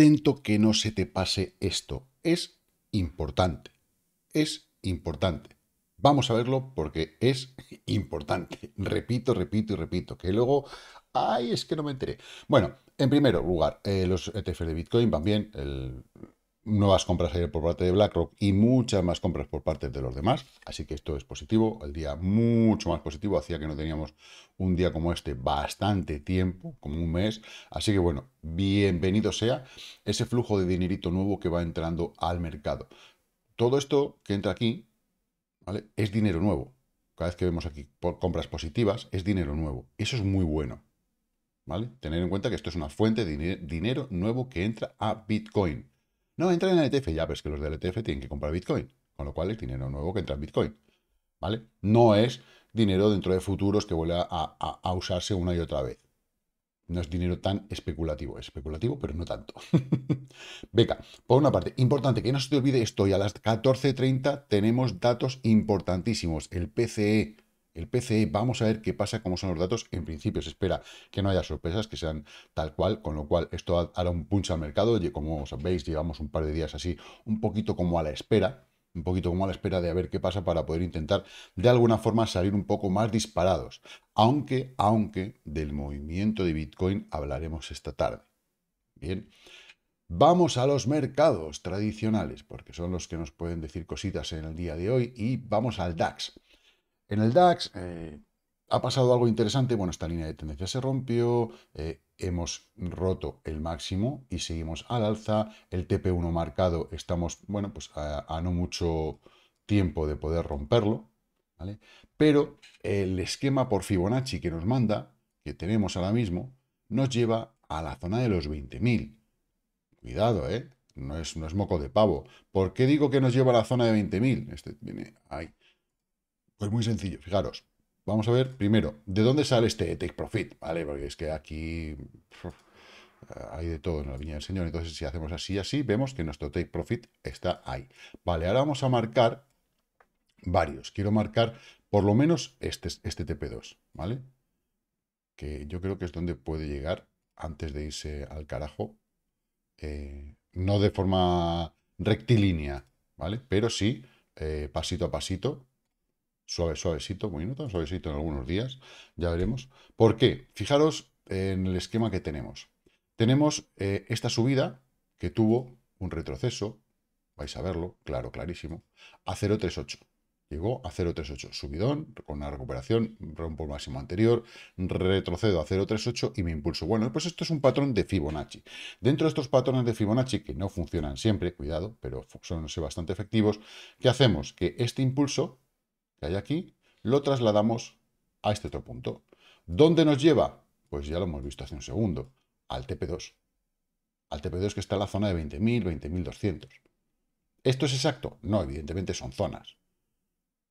atento que no se te pase esto. Es importante. Es importante. Vamos a verlo porque es importante. Repito, repito y repito, que luego, ay, es que no me enteré. Bueno, en primer lugar, eh, los ETF de Bitcoin van bien, el, nuevas compras ayer por parte de BlackRock y muchas más compras por parte de los demás, así que esto es positivo, el día mucho más positivo, hacía que no teníamos un día como este bastante tiempo, como un mes, así que bueno, bienvenido sea ese flujo de dinerito nuevo que va entrando al mercado. Todo esto que entra aquí, ¿vale? Es dinero nuevo. Cada vez que vemos aquí compras positivas, es dinero nuevo. Eso es muy bueno, ¿vale? Tener en cuenta que esto es una fuente de dinero nuevo que entra a Bitcoin. No, entra en el ETF. Ya, ves que los del ETF tienen que comprar Bitcoin. Con lo cual es dinero nuevo que entra en Bitcoin. ¿Vale? No es dinero dentro de futuros que vuelve a, usarse una y otra vez. No es dinero tan especulativo. Es especulativo, pero no tanto. Beca, por una parte, importante que no se te olvide esto. Y a las 14.30 tenemos datos importantísimos. El PCE el PCE, vamos a ver qué pasa, cómo son los datos. En principio se espera que no haya sorpresas, que sean tal cual, con lo cual esto hará un punch al mercado. Como sabéis, llevamos un par de días así, un poquito como a la espera, un poquito como a la espera de a ver qué pasa para poder intentar de alguna forma salir un poco más disparados. Aunque, aunque del movimiento de Bitcoin hablaremos esta tarde. Bien. Vamos a los mercados tradicionales, porque son los que nos pueden decir cositas en el día de hoy, y vamos al DAX. En el DAX eh, ha pasado algo interesante. Bueno, esta línea de tendencia se rompió, eh, hemos roto el máximo y seguimos al alza. El TP1 marcado estamos, bueno, pues a, no mucho tiempo de poder romperlo. ¿vale? Pero el esquema por Fibonacci que nos manda, que tenemos ahora mismo, nos lleva a la zona de los 20.000. Cuidado, ¿eh? No es, no es moco de pavo. ¿Por qué digo que nos lleva a la zona de 20.000? Este viene ahí. Pues muy sencillo, fijaros. Vamos a ver primero, ¿de dónde sale este take profit? ¿Vale? Porque es que aquí eh, hay de todo en la viña del señor. Entonces, si hacemos así y así, vemos que nuestro take profit está ahí. Vale, ahora vamos a marcar varios. Quiero marcar por lo menos este, este TP2, ¿vale? Que yo creo que es donde puede llegar antes de irse al carajo. Eh, no de forma rectilínea, ¿vale? Pero sí, eh, pasito a pasito, suave, suavecito, muy no tan suavecito en algunos días, ya veremos. ¿Por qué? Fijaros en el esquema que tenemos. Tenemos eh, esta subida que tuvo un retroceso, vais a verlo, claro, clarísimo, a 0,38. Llegó a 0,38, subidón, con una recuperación, rompo el máximo anterior, retrocedo a 0,38 y me impulso. Bueno, pues esto es un patrón de Fibonacci. Dentro de estos patrones de Fibonacci, que no funcionan siempre, cuidado, pero son bastante efectivos, ¿qué hacemos? Que este impulso que hay aquí, lo trasladamos a este otro punto. ¿Dónde nos lleva? Pues ya lo hemos visto hace un segundo, al TP2. Al TP2 que está en la zona de 20.000, 20.200. ¿Esto es exacto? No, evidentemente son zonas.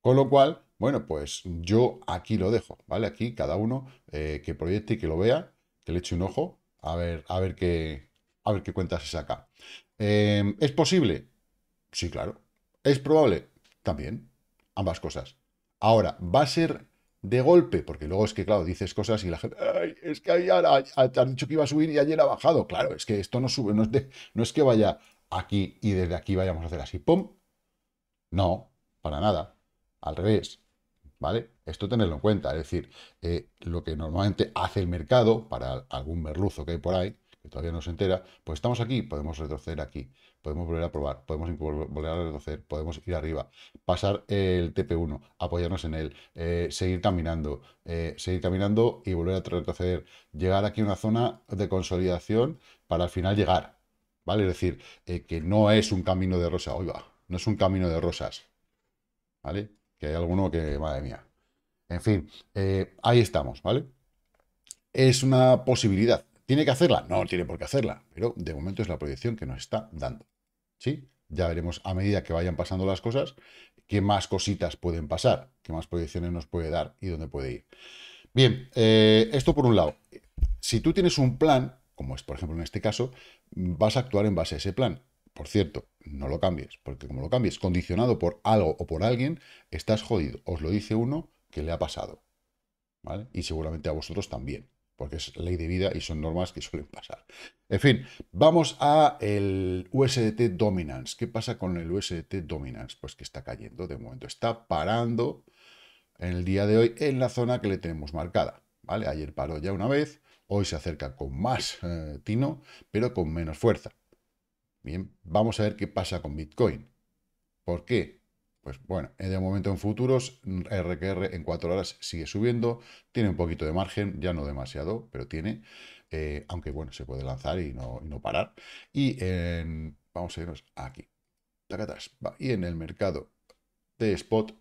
Con lo cual, bueno, pues yo aquí lo dejo, ¿vale? Aquí cada uno eh, que proyecte y que lo vea, que le eche un ojo, a ver, a ver qué, a ver qué cuentas se saca. Eh, ¿Es posible? Sí, claro. ¿Es probable? También. Ambas cosas. Ahora, va a ser de golpe, porque luego es que, claro, dices cosas y la gente, Ay, es que ayer ah, has dicho que iba a subir y ayer ha bajado. Claro, es que esto no sube, no es, que vaya aquí y desde aquí vayamos a hacer así, ¡pum! No, para nada, al revés, ¿vale? Esto tenerlo en cuenta, es decir, eh, lo que normalmente hace el mercado para algún merluzo que hay por ahí, que todavía no se entera, pues estamos aquí, podemos retroceder aquí, podemos volver a probar, podemos volver a retroceder, podemos ir arriba, pasar el TP1, apoyarnos en él, eh, seguir caminando, eh, seguir caminando y volver a retroceder, llegar aquí a una zona de consolidación para al final llegar, ¿vale? Es decir, eh, que no es un camino de rosas, oiga, no es un camino de rosas, ¿vale? Que hay alguno que, madre mía. En fin, ahí estamos, ¿vale? Es una posibilidad, ¿Tiene que hacerla? No tiene por qué hacerla, pero de momento es la proyección que nos está dando. ¿Sí? Ya veremos a medida que vayan pasando las cosas qué más cositas pueden pasar, qué más proyecciones nos puede dar y dónde puede ir. Bien, eh, esto por un lado. Si tú tienes un plan, como es por ejemplo en este caso, vas a actuar en base a ese plan. Por cierto, no lo cambies, porque como lo cambies condicionado por algo o por alguien, estás jodido. Os lo dice uno que le ha pasado. ¿vale? Y seguramente a vosotros también porque es ley de vida y son normas que suelen pasar. En fin, vamos a el USDT Dominance. ¿Qué pasa con el USDT Dominance? Pues que está cayendo de momento, está parando en el día de hoy en la zona que le tenemos marcada, ¿vale? Ayer paró ya una vez, hoy se acerca con más eh, tino, pero con menos fuerza. Bien, vamos a ver qué pasa con Bitcoin. ¿Por qué? Pues bueno, de momento en futuros, RQR en cuatro horas sigue subiendo, tiene un poquito de margen, ya no demasiado, pero tiene, eh, aunque bueno, se puede lanzar y no, parar. Y en, vamos a irnos aquí, tacatas, y en el mercado de spot,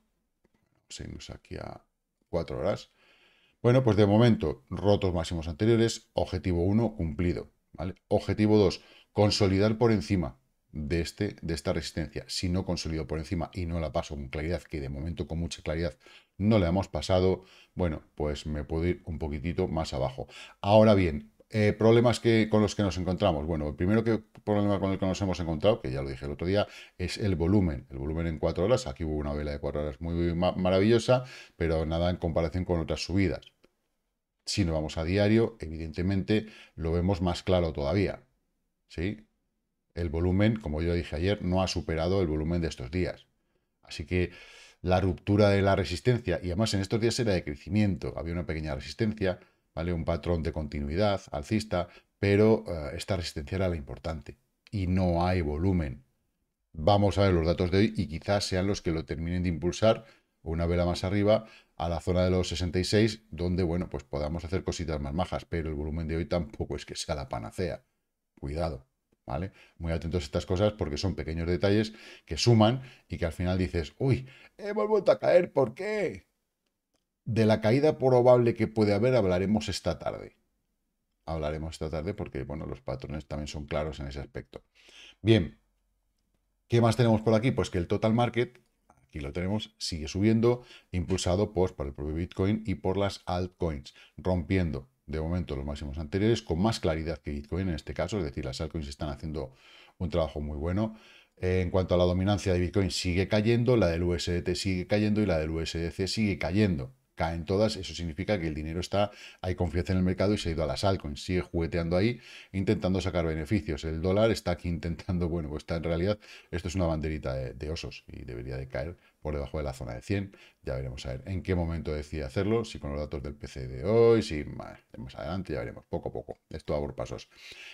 seguimos aquí a 4 horas. Bueno, pues de momento, rotos máximos anteriores, objetivo 1 cumplido, ¿vale? Objetivo 2, consolidar por encima, de, este, de esta resistencia. Si no consolido por encima y no la paso con claridad, que de momento con mucha claridad no le hemos pasado, bueno, pues me puedo ir un poquitito más abajo. Ahora bien, eh, problemas que, con los que nos encontramos. Bueno, el primero que, problema con el que nos hemos encontrado, que ya lo dije el otro día, es el volumen. El volumen en 4 horas. Aquí hubo una vela de cuatro horas muy, maravillosa, pero nada en comparación con otras subidas. Si nos vamos a diario, evidentemente lo vemos más claro todavía. ¿Sí? el volumen, como yo dije ayer, no ha superado el volumen de estos días. Así que la ruptura de la resistencia, y además en estos días era de crecimiento, había una pequeña resistencia, ¿vale? Un patrón de continuidad alcista, pero eh, esta resistencia era la importante y no hay volumen. Vamos a ver los datos de hoy y quizás sean los que lo terminen de impulsar una vela más arriba a la zona de los 66, donde, bueno, pues podamos hacer cositas más majas, pero el volumen de hoy tampoco es que sea la panacea. Cuidado. Muy atentos a estas cosas porque son pequeños detalles que suman y que al final dices, uy, hemos vuelto a caer, ¿por qué? De la caída probable que puede haber hablaremos esta tarde. Hablaremos esta tarde porque, bueno, los patrones también son claros en ese aspecto. Bien, ¿qué más tenemos por aquí? Pues que el total market, aquí lo tenemos, sigue subiendo, impulsado por el propio Bitcoin y por las altcoins, rompiendo de momento los máximos anteriores, con más claridad que Bitcoin en este caso, es decir, las altcoins están haciendo un trabajo muy bueno. Eh, en cuanto a la dominancia de Bitcoin sigue cayendo, la del USDT sigue cayendo y la del USDC sigue cayendo caen todas, eso significa que el dinero está, hay confianza en el mercado y se ha ido a las altcoins, sigue jugueteando ahí, intentando sacar beneficios. El dólar está aquí intentando, bueno, pues está en realidad, esto es una banderita de, osos y debería de caer por debajo de la zona de 100. Ya veremos a ver en qué momento decide hacerlo, si con los datos del PC de hoy, si más, adelante, ya veremos, poco a poco. Esto a por pasos.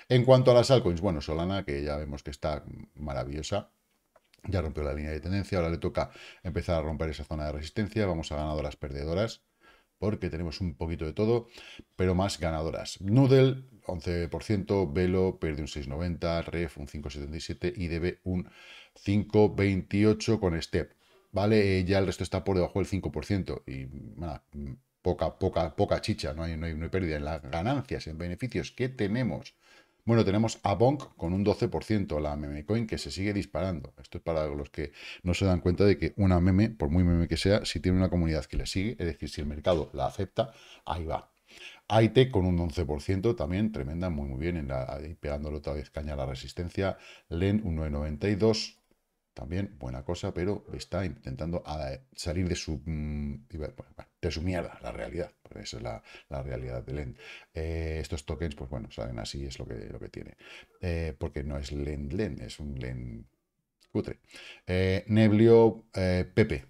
En cuanto a las altcoins, bueno, Solana, que ya vemos que está maravillosa, ya rompió la línea de tendencia, ahora le toca empezar a romper esa zona de resistencia. Vamos a ganadoras perdedoras, porque tenemos un poquito de todo, pero más ganadoras. Noodle, 11%, Velo pierde un 6,90, Ref un 5,77 y DB un 5,28 con Step. ¿Vale? Eh, ya el resto está por debajo del 5% y poca, poca, poca chicha, no hay, no hay, no hay pérdida en las ganancias, en beneficios que tenemos bueno, tenemos a Bonk con un 12%, la coin que se sigue disparando. Esto es para los que no se dan cuenta de que una meme, por muy meme que sea, si tiene una comunidad que le sigue, es decir, si el mercado la acepta, ahí va. Aite con un 11%, también tremenda, muy muy bien, en la, pegándole otra vez caña a la resistencia. LEN un 9,92%, también buena cosa, pero está intentando salir mm, de su, mierda, la realidad. esa es la, realidad de lend. Eh, estos tokens, pues bueno, salen así, es lo que, lo que tiene. Eh, porque no es lend-lend, es un lend cutre. Eh, Neblio Pepe.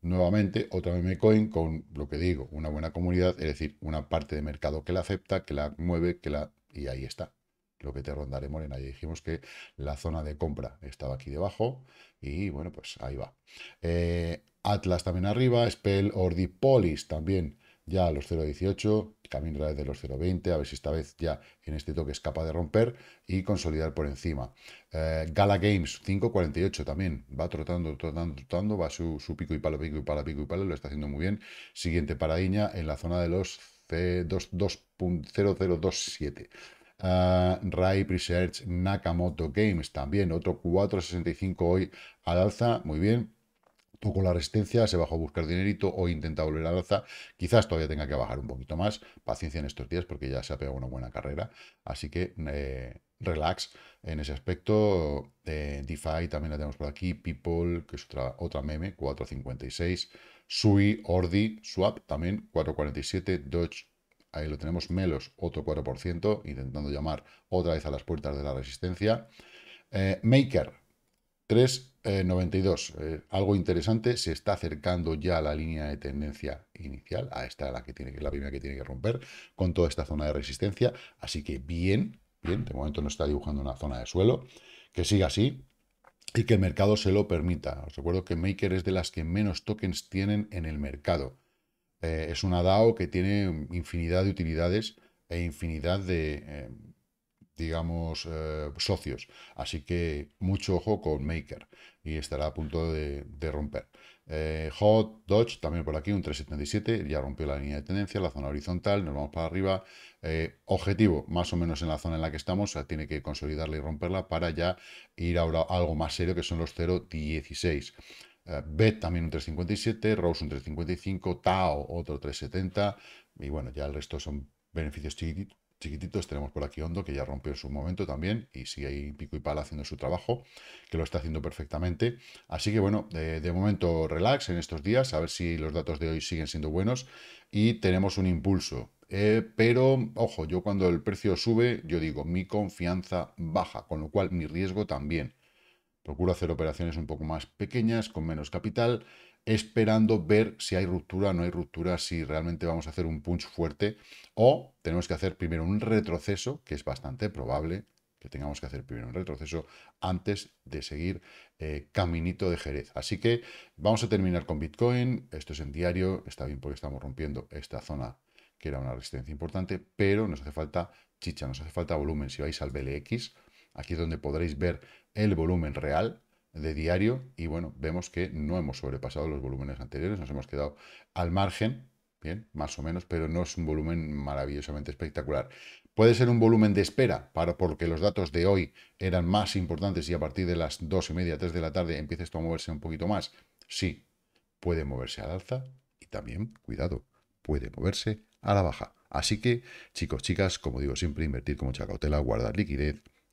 Nuevamente, otra meme coin con lo que digo, una buena comunidad, es decir, una parte de mercado que la acepta, que la mueve, que la. Y ahí está lo que te rondaré Morena. Y dijimos que la zona de compra estaba aquí debajo y bueno, pues ahí va. Eh, Atlas también arriba, Spell Ordipolis también ya a los 0.18, camino de los 0.20, a ver si esta vez ya en este toque es capaz de romper y consolidar por encima. Eh, Gala Games, 5.48 también, va trotando, trotando, trotando, va su, pico y palo, pico y palo, pico y palo, lo está haciendo muy bien. Siguiente paradiña en la zona de los 2.0027. Uh, Research, Nakamoto Games también, otro 4.65 hoy al alza, muy bien. Tocó la resistencia, se bajó a buscar dinerito o intenta volver al alza. Quizás todavía tenga que bajar un poquito más. Paciencia en estos días porque ya se ha pegado una buena carrera. Así que eh, relax en ese aspecto. De eh, DeFi también la tenemos por aquí. People, que es otra, otra meme, 4.56. Sui, Ordi, Swap también, 4.47. Dodge, ahí lo tenemos, Melos otro 4%, intentando llamar otra vez a las puertas de la resistencia. Eh, Maker 3,92, eh, eh, algo interesante, se está acercando ya a la línea de tendencia inicial, a esta la que tiene la primera que tiene que romper con toda esta zona de resistencia, así que bien, bien, de momento no está dibujando una zona de suelo, que siga así, y que el mercado se lo permita. Os recuerdo que Maker es de las que menos tokens tienen en el mercado. Eh, es una DAO que tiene infinidad de utilidades e infinidad de, em, digamos, eh, socios. Así que mucho ojo con Maker y estará a punto de, romper. Eh, Hot Dodge, también por aquí, un 377, ya rompió la línea de tendencia, la zona horizontal, nos vamos para arriba. objetivo, más o menos en la zona en la que estamos, tiene que consolidarla y romperla para ya ir a algo más serio, que son los 0.16. Eh, BET también un 357, Rose un 355, Tao otro 370 y bueno, ya el resto son beneficios chiquititos, Tenemos por aquí Hondo que ya rompió su momento también y sigue ahí pico y pala haciendo su trabajo, que lo está haciendo perfectamente. Así que bueno, de, momento relax en estos días, a ver si los datos de hoy siguen siendo buenos y tenemos un impulso. Eh, pero, ojo, yo cuando el precio sube, yo digo, mi confianza baja, con lo cual mi riesgo también. Procuro hacer operaciones un poco más pequeñas, con menos capital, esperando ver si hay ruptura no hay ruptura, si realmente vamos a hacer un punch fuerte o tenemos que hacer primero un retroceso, que es bastante probable que tengamos que hacer primero un retroceso antes de seguir eh, caminito de Jerez. Así que vamos a terminar con Bitcoin. Esto es en diario, está bien porque estamos rompiendo esta zona que era una resistencia importante, pero nos hace falta chicha, nos hace falta volumen. Si vais al BLX, Aquí es donde podréis ver el volumen real de diario y bueno, vemos que no hemos sobrepasado los volúmenes anteriores, nos hemos quedado al margen, bien, más o menos, pero no es un volumen maravillosamente espectacular. Puede ser un volumen de espera, para, porque los datos de hoy eran más importantes y a partir de las dos y media, tres de la tarde empieza esto a moverse un poquito más. Sí, puede moverse la alza y también, cuidado, puede moverse a la baja. Así que, chicos, chicas, como digo siempre, invertir con mucha cautela, guardar liquidez,